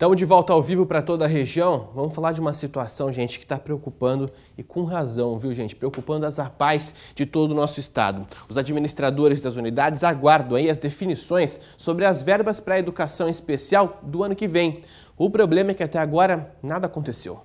Estamos de volta ao vivo para toda a região. Vamos falar de uma situação, gente, que está preocupando e com razão, viu, gente? Preocupando as APAES de todo o nosso estado. Os administradores das unidades aguardam aí as definições sobre as verbas para a educação especial do ano que vem. O problema é que até agora nada aconteceu.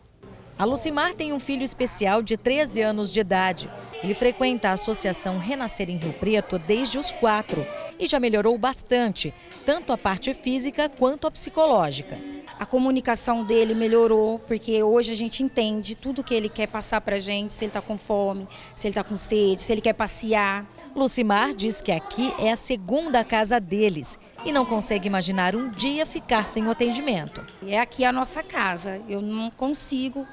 A Lucimar tem um filho especial de 13 anos de idade. Ele frequenta a Associação Renascer em Rio Preto desde os quatro e já melhorou bastante, tanto a parte física quanto a psicológica. A comunicação dele melhorou, porque hoje a gente entende tudo que ele quer passar para a gente, se ele está com fome, se ele está com sede, se ele quer passear. Lucimar diz que aqui é a segunda casa deles e não consegue imaginar um dia ficar sem o atendimento. É aqui a nossa casa, eu não consigo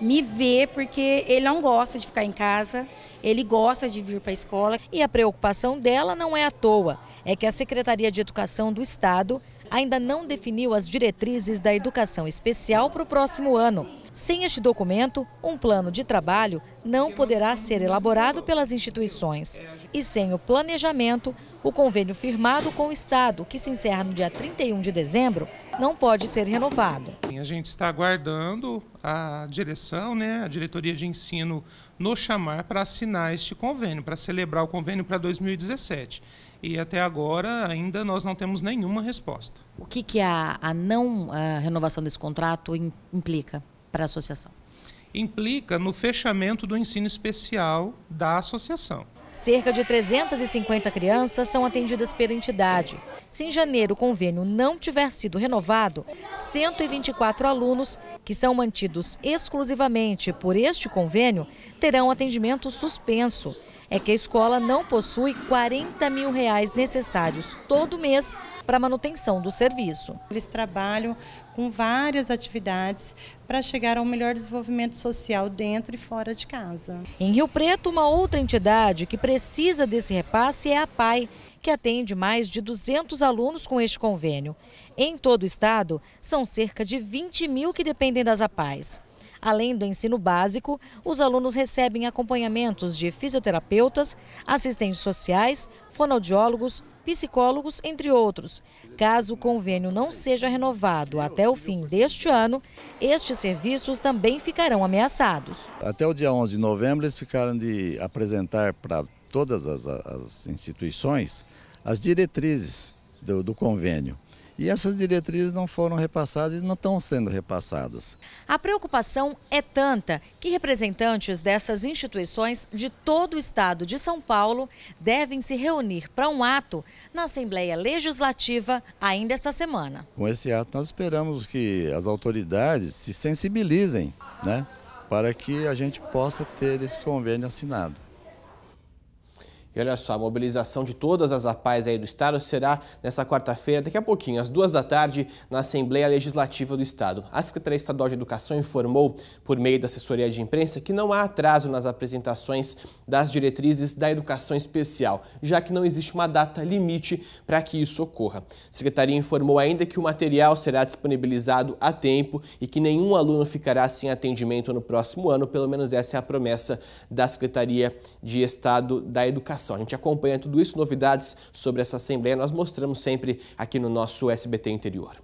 me ver porque ele não gosta de ficar em casa, ele gosta de vir para a escola. E a preocupação dela não é à toa, é que a Secretaria de Educação do Estado ainda não definiu as diretrizes da educação especial para o próximo ano. Sem este documento, um plano de trabalho não poderá ser elaborado pelas instituições. E sem o planejamento, o convênio firmado com o Estado, que se encerra no dia 31 de dezembro, não pode ser renovado. A gente está aguardando a direção, né, a diretoria de ensino, nos chamar para assinar este convênio, para celebrar o convênio para 2017. E até agora ainda nós não temos nenhuma resposta. O que, que a, a não a renovação desse contrato implica? para a associação? Implica no fechamento do ensino especial da associação. Cerca de 350 crianças são atendidas pela entidade. Se em janeiro o convênio não tiver sido renovado, 124 alunos, que são mantidos exclusivamente por este convênio, terão atendimento suspenso é que a escola não possui 40 mil reais necessários todo mês para a manutenção do serviço. Eles trabalham com várias atividades para chegar ao melhor desenvolvimento social dentro e fora de casa. Em Rio Preto, uma outra entidade que precisa desse repasse é a PAI, que atende mais de 200 alunos com este convênio. Em todo o estado, são cerca de 20 mil que dependem das APAES. Além do ensino básico, os alunos recebem acompanhamentos de fisioterapeutas, assistentes sociais, fonoaudiólogos, psicólogos, entre outros. Caso o convênio não seja renovado até o fim deste ano, estes serviços também ficarão ameaçados. Até o dia 11 de novembro, eles ficaram de apresentar para todas as, as instituições as diretrizes do, do convênio. E essas diretrizes não foram repassadas e não estão sendo repassadas. A preocupação é tanta que representantes dessas instituições de todo o estado de São Paulo devem se reunir para um ato na Assembleia Legislativa ainda esta semana. Com esse ato, nós esperamos que as autoridades se sensibilizem né, para que a gente possa ter esse convênio assinado. E olha só, a mobilização de todas as APAES aí do Estado será nessa quarta-feira, daqui a pouquinho, às duas da tarde, na Assembleia Legislativa do Estado. A Secretaria Estadual de Educação informou, por meio da assessoria de imprensa, que não há atraso nas apresentações das diretrizes da educação especial, já que não existe uma data limite para que isso ocorra. A Secretaria informou ainda que o material será disponibilizado a tempo e que nenhum aluno ficará sem atendimento no próximo ano, pelo menos essa é a promessa da Secretaria de Estado da Educação. A gente acompanha tudo isso, novidades sobre essa Assembleia, nós mostramos sempre aqui no nosso SBT Interior.